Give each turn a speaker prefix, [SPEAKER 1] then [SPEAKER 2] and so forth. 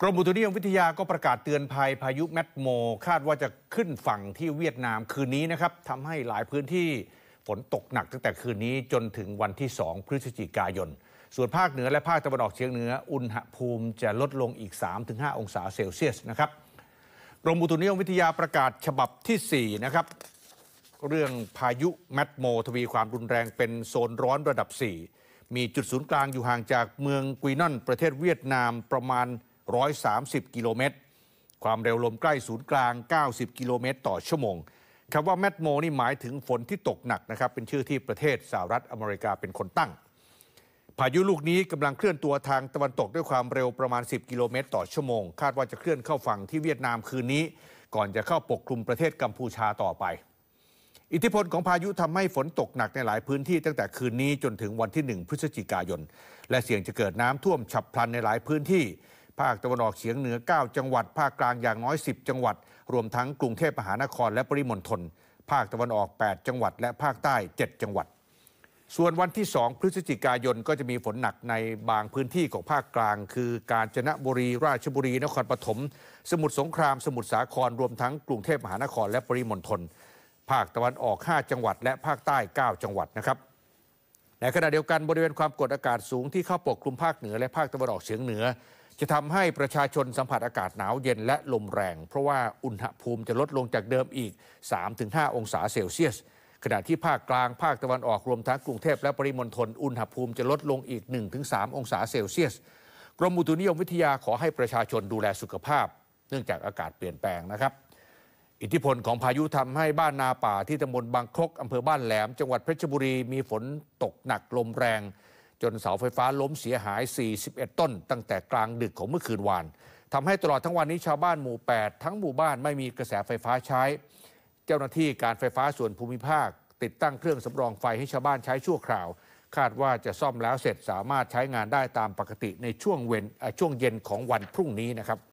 [SPEAKER 1] กรมอุตุนิยมวิทยาก็ประกาศเตือนภัยพายุแมตโม คาดว่าจะขึ้นฝั่งที่เวียดนามคืนนี้นะครับทำให้หลายพื้นที่ฝนตกหนักตั้งแต่คืนนี้จนถึงวันที่ 2 พฤศจิกายน ส่วนภาคเหนือและภาคตะวันออกเฉียงเหนืออุณหภูมิจะลดลงอีก 3-5 องศาเซลเซียสนะครับ กรมอุตุนิยมวิทยาประกาศฉบับที่4นะครับเรื่องพายุแมตโม ทวีความรุนแรงเป็นโซนร้อนระดับ 4 มีจุดศูนย์กลางอยู่ห่างจากเมืองกุยนอนประเทศเวียดนามประมาณ130 กิโลเมตร ความเร็วลมใกล้ศูนย์กลาง 90 กิโลเมตร ต่อชั่วโมงคำว่าแมตโมนี่หมายถึงฝนที่ตกหนักนะครับ เป็นชื่อที่ประเทศสหรัฐอเมริกาเป็นคนตั้ง พายุลูกนี้กำลังเคลื่อนตัวทางตะวันตกด้วยความเร็วประมาณ 10 กิโลเมตร ต่อชั่วโมง คาดว่าจะเคลื่อนเข้าฝั่งที่เวียดนามคืนนี้ ก่อนจะเข้าปกคลุมประเทศกัมพูชาต่อไป อิทธิพลของพายุทำให้ฝนตกหนักในหลายพื้นที่ ตั้งแต่คืนนี้จนถึงวันที่ 1 พฤศจิกายน และเสี่ยงจะเกิดน้ำท่วม ฉับพลันในหลายพื้นที่ภาคตะวันออกเฉียงเหนือ 9 จังหวัดภาคกลางอย่างน้อย10จังหวัด รวมทั้งกรุงเทพมหานครและปริมณฑลภาคตะวันออก 8 จังหวัด และภาคใต้ 7 จังหวัด ส่วนวันที่ 2 พฤศจิกายนก็จะมีฝนหนักในบางพื้นที่ของภาคกลาง คือ กาญจนบุรีราชบุรีนครปฐมสมุทรสงครามสมุทรสาครรวมทั้งกรุงเทพมหานครและปริมณฑลภาคตะวันออก 5 จังหวัดและภาคใต้ 9 จังหวัดนะครับ ในขณะเดียวกันบริเวณความกดอากาศสูงที่เข้าปกคลุมภาคเหนือและภาคตะวันออกเฉียงเหนือจะทำให้ประชาชนสัมผัสอากาศหนาวเย็นและลมแรง เพราะว่าอุณหภูมิจะลดลงจากเดิมอีก 3-5 องศาเซลเซียส ขณะที่ภาคกลางภาคตะวันออกรวมทั้งกรุงเทพและปริมณฑลอุณหภูมิจะลดลงอีก 1-3 องศาเซลเซียส กรมอุตุนิยมวิทยาขอให้ประชาชนดูแลสุขภาพ เนื่องจากอากาศเปลี่ยนแปลงนะครับ อิทธิพลของพายุทำให้บ้านนาป่าที่ตำบลบางครกอำเภอบ้านแหลมจังหวัดเพชรบุรีมีฝน ตกหนักลมแรงจนเสาไฟฟ้าล้มเสียหาย 41 ต้น ตั้งแต่กลางดึกของเมื่อคืนวานทำให้ตลอดทั้งวันนี้ชาวบ้านหมู่ 8 ทั้งหมู่บ้านไม่มีกระแสไฟฟ้าใช้ เจ้าหน้าที่การไฟฟ้าส่วนภูมิภาค ติดตั้งเครื่องสำรองไฟให้ชาวบ้านใช้ชั่วคราว คาดว่าจะซ่อมแล้วเสร็จสามารถใช้งานได้ตามปกติในช่วงเวนช่วงเย็นของวันพรุ่งนี้นะครับ